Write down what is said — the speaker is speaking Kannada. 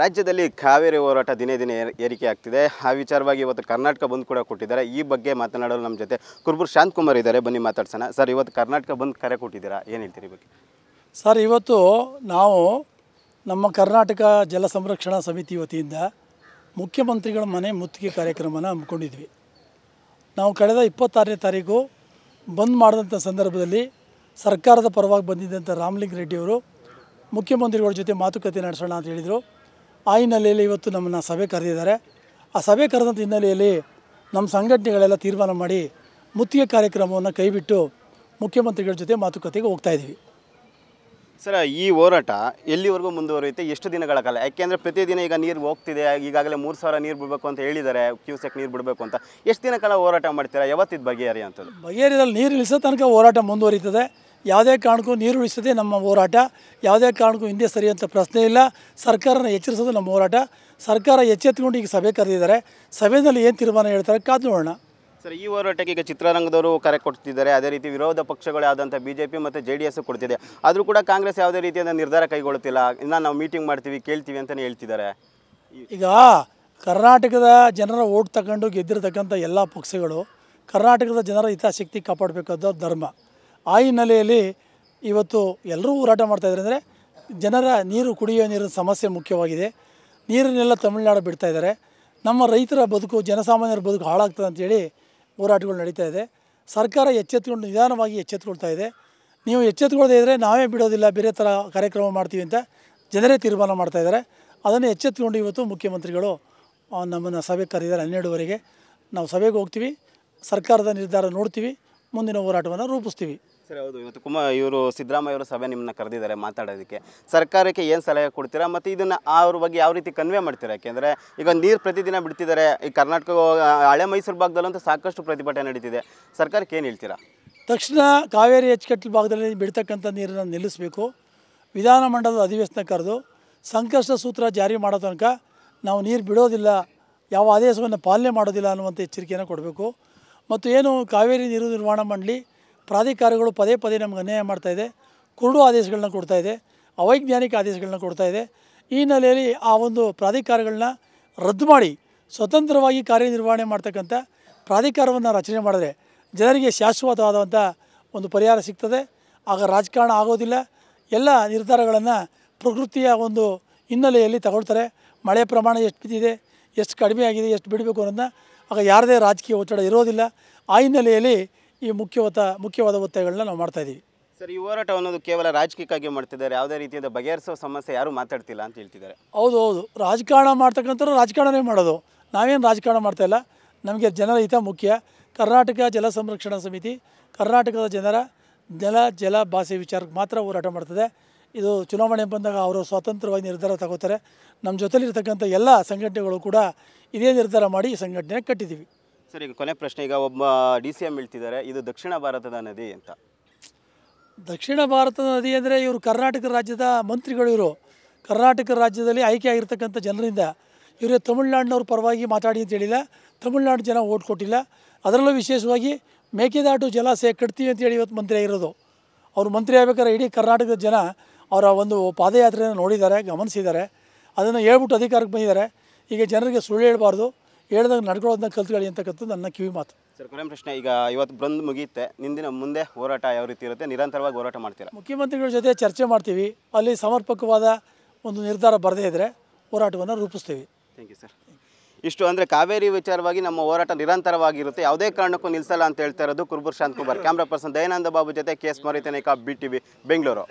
ರಾಜ್ಯದಲ್ಲಿ ಕಾವೇರಿ ಹೋರಾಟ ದಿನೇ ದಿನೇ ಏರಿಕೆ ಆಗ್ತಿದೆ ಆ ವಿಚಾರವಾಗಿ ಇವತ್ತು ಕರ್ನಾಟಕ ಬಂದ್ ಕೂಡ ಕೊಟ್ಟಿದ್ದಾರೆ ಈ ಬಗ್ಗೆ ಮಾತನಾಡಲು ನಮ್ಮ ಜೊತೆ ಶಾಂತ್ ಶಾಂತಕುಮಾರ್ ಇದ್ದಾರೆ ಬನ್ನಿ ಮಾತಾಡ್ಸೋಣ ಸರ್ ಇವತ್ತು ಕರ್ನಾಟಕ ಬಂದ್ ಕರೆ ಕೊಟ್ಟಿದ್ದೀರಾ ಏನು ಹೇಳ್ತೀರಿ ಬಗ್ಗೆ ಸರ್ ಇವತ್ತು ನಾವು ನಮ್ಮ ಕರ್ನಾಟಕ ಜಲ ಸಂರಕ್ಷಣಾ ಸಮಿತಿ ವತಿಯಿಂದ ಮುಖ್ಯಮಂತ್ರಿಗಳ ಮನೆ ಮುತ್ತಿಗೆ ಕಾರ್ಯಕ್ರಮನ ಹಮ್ಮಿಕೊಂಡಿದ್ವಿ ನಾವು ಕಳೆದ ಇಪ್ಪತ್ತಾರನೇ ತಾರೀಕು ಬಂದ್ ಮಾಡಿದಂಥ ಸಂದರ್ಭದಲ್ಲಿ ಸರ್ಕಾರದ ಪರವಾಗಿ ಬಂದಿದ್ದಂಥ ರಾಮಲಿಂಗ್ ರೆಡ್ಡಿಯವರು ಮುಖ್ಯಮಂತ್ರಿಗಳ ಜೊತೆ ಮಾತುಕತೆ ನಡೆಸೋಣ ಅಂತ ಹೇಳಿದರು ಆ ಹಿನ್ನೆಲೆಯಲ್ಲಿ ಇವತ್ತು ನಮ್ಮನ್ನು ಸಭೆ ಕರೆದಿದ್ದಾರೆ ಆ ಸಭೆ ಕರೆದಂಥ ಹಿನ್ನೆಲೆಯಲ್ಲಿ ನಮ್ಮ ಸಂಘಟನೆಗಳೆಲ್ಲ ತೀರ್ಮಾನ ಮಾಡಿ ಮುತ್ತಿಗೆ ಕಾರ್ಯಕ್ರಮವನ್ನು ಕೈಬಿಟ್ಟು ಮುಖ್ಯಮಂತ್ರಿಗಳ ಜೊತೆ ಮಾತುಕತೆಗೆ ಹೋಗ್ತಾ ಇದ್ದೀವಿ ಸರ್ ಈ ಹೋರಾಟ ಎಲ್ಲಿವರೆಗೂ ಮುಂದುವರಿಯುತ್ತೆ ಎಷ್ಟು ದಿನಗಳ ಕಾಲ ಯಾಕೆಂದರೆ ಪ್ರತಿದಿನ ಈಗ ನೀರು ಹೋಗ್ತಿದೆ ಈಗಾಗಲೇ ಮೂರು ಸಾವಿರ ನೀರು ಬಿಡಬೇಕು ಅಂತ ಹೇಳಿದ್ದಾರೆ ಕ್ಯೂಸೆಕ್ ನೀರು ಬಿಡಬೇಕು ಅಂತ ಎಷ್ಟು ದಿನ ಕಾಲ ಹೋರಾಟ ಮಾಡ್ತೀರಾ ಯಾವತ್ತಿದ್ದು ಬಗೆಹರಿ ಅಂತದ್ದು ಬಗೆಹರಿದಲ್ಲಿ ನೀರು ಇಳಿಸೋ ತನಕ ಹೋರಾಟ ಮುಂದುವರಿತದೆ ಯಾವುದೇ ಕಾರಣಕ್ಕೂ ನೀರು ಉಳಿಸದೆ ನಮ್ಮ ಹೋರಾಟ ಯಾವುದೇ ಕಾರಣಕ್ಕೂ ಹಿಂದೆ ಸರಿಯಂಥ ಪ್ರಶ್ನೆ ಇಲ್ಲ ಸರ್ಕಾರನ ಎಚ್ಚರಿಸೋದು ನಮ್ಮ ಹೋರಾಟ ಸರ್ಕಾರ ಎಚ್ಚೆತ್ತುಕೊಂಡು ಈಗ ಸಭೆ ಕರೆದಿದ್ದಾರೆ ಸಭೆಯಲ್ಲಿ ಏನು ತೀರ್ಮಾನ ಹೇಳ್ತಾರೆ ಕಾದು ನೋಡೋಣ ಸರ್ ಈ ಹೋರಾಟಕ್ಕೆ ಈಗ ಚಿತ್ರರಂಗದವರು ಕರೆ ಕೊಡ್ತಿದ್ದಾರೆ ಅದೇ ರೀತಿ ವಿರೋಧ ಪಕ್ಷಗಳೇ ಆದಂಥ ಬಿ ಜೆ ಪಿ ಮತ್ತು ಜೆ ಡಿ ಎಸ್ ಕೊಡ್ತಿದೆ ಆದರೂ ಕೂಡ ಕಾಂಗ್ರೆಸ್ ಯಾವುದೇ ರೀತಿಯಾದ ನಿರ್ಧಾರ ಕೈಗೊಳ್ಳುತ್ತಿಲ್ಲ ಇನ್ನೂ ನಾವು ಮೀಟಿಂಗ್ ಮಾಡ್ತೀವಿ ಕೇಳ್ತೀವಿ ಅಂತಲೇ ಹೇಳ್ತಿದ್ದಾರೆ ಈಗ ಕರ್ನಾಟಕದ ಜನರ ಓಟ್ ತಗೊಂಡು ಗೆದ್ದಿರತಕ್ಕಂಥ ಎಲ್ಲ ಪಕ್ಷಗಳು ಕರ್ನಾಟಕದ ಜನರ ಹಿತಾಸಕ್ತಿ ಕಾಪಾಡಬೇಕಾದ ಧರ್ಮ ಆ ಹಿನ್ನೆಲೆಯಲ್ಲಿ ಇವತ್ತು ಎಲ್ಲರೂ ಹೋರಾಟ ಮಾಡ್ತಾಯಿದ್ದಾರೆ ಅಂದರೆ ಜನರ ನೀರು ಕುಡಿಯೋ ನೀರಿನ ಸಮಸ್ಯೆ ಮುಖ್ಯವಾಗಿದೆ ನೀರನ್ನೆಲ್ಲ ತಮಿಳುನಾಡು ಬಿಡ್ತಾ ಇದ್ದಾರೆ ನಮ್ಮ ರೈತರ ಬದುಕು ಜನಸಾಮಾನ್ಯರ ಬದುಕು ಹಾಳಾಗ್ತದೆ ಅಂತೇಳಿ ಹೋರಾಟಗಳು ನಡೀತಾ ಇದೆ ಸರ್ಕಾರ ಎಚ್ಚೆತ್ತುಕೊಂಡು ನಿಧಾನವಾಗಿ ಎಚ್ಚೆತ್ತುಕೊಳ್ತಾ ಇದೆ ನೀವು ಎಚ್ಚೆತ್ತುಕೊಳ್ಳದೇ ಇದ್ದರೆ ನಾವೇ ಬಿಡೋದಿಲ್ಲ ಬೇರೆ ಥರ ಕಾರ್ಯಕ್ರಮ ಮಾಡ್ತೀವಿ ಅಂತ ಜನರೇ ತೀರ್ಮಾನ ಮಾಡ್ತಾ ಇದ್ದಾರೆ ಅದನ್ನು ಎಚ್ಚೆತ್ಕೊಂಡು ಇವತ್ತು ಮುಖ್ಯಮಂತ್ರಿಗಳು ನಮ್ಮನ್ನು ಸಭೆ ಕರೆದಿದ್ದಾರೆ ಹನ್ನೆರಡುವರೆಗೆ ನಾವು ಸಭೆಗೆ ಹೋಗ್ತೀವಿ ಸರ್ಕಾರದ ನಿರ್ಧಾರ ನೋಡ್ತೀವಿ ಮುಂದಿನ ಹೋರಾಟವನ್ನು ರೂಪಿಸ್ತೀವಿ ಸರ್ ಹೌದು ಇವತ್ತು ಕುಮಾರ್ ಇವರು ಸಿದ್ದರಾಮಯ್ಯ ಸಭೆ ನಿಮ್ಮನ್ನ ಕರೆದಿದ್ದಾರೆ ಮಾತಾಡೋದಕ್ಕೆ ಸರ್ಕಾರಕ್ಕೆ ಏನು ಸಲಹೆ ಕೊಡ್ತೀರಾ ಮತ್ತು ಇದನ್ನು ಅವ್ರ ಬಗ್ಗೆ ಯಾವ ರೀತಿ ಕನ್ವೆ ಮಾಡ್ತೀರಾ ಯಾಕೆಂದರೆ ಈಗ ನೀರು ಪ್ರತಿದಿನ ಬಿಡ್ತಿದ್ದಾರೆ ಈ ಕರ್ನಾಟಕ ಹಳೆ ಮೈಸೂರು ಭಾಗದಲ್ಲಂತೂ ಸಾಕಷ್ಟು ಪ್ರತಿಭಟನೆ ನಡೀತಿದೆ ಸರ್ಕಾರಕ್ಕೆ ಏನು ಹೇಳ್ತೀರಾ ತಕ್ಷಣ ಕಾವೇರಿ ಅಚ್ಚುಕಟ್ಟು ಭಾಗದಲ್ಲಿ ಬಿಡ್ತಕ್ಕಂಥ ನೀರನ್ನು ನಿಲ್ಲಿಸಬೇಕು ವಿಧಾನಮಂಡಲದ ಅಧಿವೇಶನ ಕರೆದು ಸಂಕಷ್ಟ ಸೂತ್ರ ಜಾರಿ ಮಾಡೋ ತನಕ ನಾವು ನೀರು ಬಿಡೋದಿಲ್ಲ ಯಾವ ಆದೇಶವನ್ನು ಪಾಲನೆ ಮಾಡೋದಿಲ್ಲ ಅನ್ನುವಂಥ ಎಚ್ಚರಿಕೆಯನ್ನು ಕೊಡಬೇಕು ಮತ್ತು ಏನು ಕಾವೇರಿ ನೀರು ನಿರ್ಮಾಣ ಮಂಡಳಿ ಪ್ರಾಧಿಕಾರಗಳು ಪದೇ ಪದೇ ನಮ್ಗೆ ಅನ್ಯಾಯ ಮಾಡ್ತಾಯಿದೆ ಕುರುಡು ಆದೇಶಗಳನ್ನ ಇದೆ ಅವೈಜ್ಞಾನಿಕ ಆದೇಶಗಳನ್ನ ಇದೆ ಈ ಹಿನ್ನೆಲೆಯಲ್ಲಿ ಆ ಒಂದು ಪ್ರಾಧಿಕಾರಗಳನ್ನ ರದ್ದು ಮಾಡಿ ಸ್ವತಂತ್ರವಾಗಿ ಕಾರ್ಯನಿರ್ವಹಣೆ ಮಾಡ್ತಕ್ಕಂಥ ಪ್ರಾಧಿಕಾರವನ್ನು ರಚನೆ ಮಾಡಿದ್ರೆ ಜನರಿಗೆ ಶಾಶ್ವತವಾದಂಥ ಒಂದು ಪರಿಹಾರ ಸಿಗ್ತದೆ ಆಗ ರಾಜಕಾರಣ ಆಗೋದಿಲ್ಲ ಎಲ್ಲ ನಿರ್ಧಾರಗಳನ್ನು ಪ್ರಕೃತಿಯ ಒಂದು ಹಿನ್ನೆಲೆಯಲ್ಲಿ ತಗೊಳ್ತಾರೆ ಮಳೆ ಪ್ರಮಾಣ ಎಷ್ಟು ಬಿದ್ದಿದೆ ಎಷ್ಟು ಕಡಿಮೆ ಆಗಿದೆ ಎಷ್ಟು ಬಿಡಬೇಕು ಅನ್ನೋದನ್ನ ಆಗ ಯಾರದೇ ರಾಜಕೀಯ ಒತ್ತಡ ಇರೋದಿಲ್ಲ ಆ ಹಿನ್ನೆಲೆಯಲ್ಲಿ ಈ ಮುಖ್ಯವತ ಮುಖ್ಯವಾದ ಒತ್ತಾಯಗಳನ್ನ ನಾವು ಮಾಡ್ತಾ ಇದ್ದೀವಿ ಸರ್ ಈ ಹೋರಾಟ ಅನ್ನೋದು ಕೇವಲ ರಾಜಕೀಯಕ್ಕಾಗಿ ಮಾಡ್ತಿದ್ದಾರೆ ಯಾವುದೇ ರೀತಿಯಿಂದ ಬಗೆಹರಿಸೋ ಸಮಸ್ಯೆ ಯಾರೂ ಮಾತಾಡ್ತಿಲ್ಲ ಅಂತ ಹೇಳ್ತಿದ್ದಾರೆ ಹೌದು ಹೌದು ರಾಜಕಾರಣ ಮಾಡ್ತಕ್ಕಂಥವ್ರು ರಾಜಕಾರಣವೇ ಮಾಡೋದು ನಾವೇನು ರಾಜಕಾರಣ ಇಲ್ಲ ನಮಗೆ ಜನರ ಹಿತ ಮುಖ್ಯ ಕರ್ನಾಟಕ ಜಲ ಸಂರಕ್ಷಣಾ ಸಮಿತಿ ಕರ್ನಾಟಕದ ಜನರ ಜಲ ಜಲ ಭಾಷೆ ವಿಚಾರಕ್ಕೆ ಮಾತ್ರ ಹೋರಾಟ ಮಾಡ್ತದೆ ಇದು ಚುನಾವಣೆ ಬಂದಾಗ ಅವರು ಸ್ವತಂತ್ರವಾಗಿ ನಿರ್ಧಾರ ತಗೋತಾರೆ ನಮ್ಮ ಜೊತೆಲಿರ್ತಕ್ಕಂಥ ಎಲ್ಲ ಸಂಘಟನೆಗಳು ಕೂಡ ಇದೇ ನಿರ್ಧಾರ ಮಾಡಿ ಈ ಸಂಘಟನೆ ಕಟ್ಟಿದ್ದೀವಿ ಸರ್ ಈಗ ಕೊನೆ ಪ್ರಶ್ನೆ ಈಗ ಒಬ್ಬ ಡಿ ಸಿ ಎಮ್ ಹೇಳ್ತಿದ್ದಾರೆ ಇದು ದಕ್ಷಿಣ ಭಾರತದ ನದಿ ಅಂತ ದಕ್ಷಿಣ ಭಾರತದ ನದಿ ಅಂದರೆ ಇವರು ಕರ್ನಾಟಕ ರಾಜ್ಯದ ಮಂತ್ರಿಗಳು ಇವರು ಕರ್ನಾಟಕ ರಾಜ್ಯದಲ್ಲಿ ಆಯ್ಕೆ ಆಗಿರ್ತಕ್ಕಂಥ ಜನರಿಂದ ಇವರು ತಮಿಳ್ನಾಡಿನವ್ರ ಪರವಾಗಿ ಮಾತಾಡಿ ಅಂತ ಹೇಳಿಲ್ಲ ತಮಿಳ್ನಾಡು ಜನ ಓಟ್ ಕೊಟ್ಟಿಲ್ಲ ಅದರಲ್ಲೂ ವಿಶೇಷವಾಗಿ ಮೇಕೆದಾಟು ಜಲಾಶಯ ಕಟ್ತೀವಿ ಅಂತೇಳಿ ಇವತ್ತು ಮಂತ್ರಿ ಆಗಿರೋದು ಅವರು ಮಂತ್ರಿ ಆಗ್ಬೇಕಾದ್ರೆ ಇಡೀ ಕರ್ನಾಟಕದ ಜನ ಅವರ ಒಂದು ಪಾದಯಾತ್ರೆಯನ್ನು ನೋಡಿದ್ದಾರೆ ಗಮನಿಸಿದ್ದಾರೆ ಅದನ್ನು ಹೇಳ್ಬಿಟ್ಟು ಅಧಿಕಾರಕ್ಕೆ ಬಂದಿದ್ದಾರೆ ಈಗ ಜನರಿಗೆ ಸುಳ್ಳು ಹೇಳಬಾರ್ದು ಹೇಳಿದಾಗ ನಡ್ಕೊಳ್ಳೋದನ್ನ ಕಲ್ತ್ಕೊಳ್ಳಿ ಅಂತಕ್ಕಂಥದ್ದು ನನ್ನ ಕಿವಿ ಮಾತು ಸರ್ ಕೊನೆ ಪ್ರಶ್ನೆ ಈಗ ಇವತ್ತು ಬಂದು ಮುಗಿಯುತ್ತೆ ನಿಂದಿನ ಮುಂದೆ ಹೋರಾಟ ಯಾವ ರೀತಿ ಇರುತ್ತೆ ನಿರಂತರವಾಗಿ ಹೋರಾಟ ಮಾಡ್ತೀರ ಮುಖ್ಯಮಂತ್ರಿಗಳ ಜೊತೆ ಚರ್ಚೆ ಮಾಡ್ತೀವಿ ಅಲ್ಲಿ ಸಮರ್ಪಕವಾದ ಒಂದು ನಿರ್ಧಾರ ಬರದೇ ಇದ್ದರೆ ಹೋರಾಟವನ್ನು ರೂಪಿಸ್ತೀವಿ ಥ್ಯಾಂಕ್ ಯು ಸರ್ ಇಷ್ಟು ಅಂದರೆ ಕಾವೇರಿ ವಿಚಾರವಾಗಿ ನಮ್ಮ ಹೋರಾಟ ನಿರಂತರವಾಗಿರುತ್ತೆ ಯಾವುದೇ ಕಾರಣಕ್ಕೂ ನಿಲ್ಲಿಸಲ್ಲ ಅಂತ ಹೇಳ್ತಾ ಇರೋದು ಕುರ್ಬುರ್ ಶಾಂತ್ ಕುಮಾರ್ ಕ್ಯಾಮ್ರಾ ಪರ್ಸನ್ ದಯಾನಂದ ಬಾಬು ಜೊತೆ ಕೆ ಎಸ್ ಮರಿತನೇಕ ಬಿ ಟಿ ವಿ ಬೆಂಗಳೂರು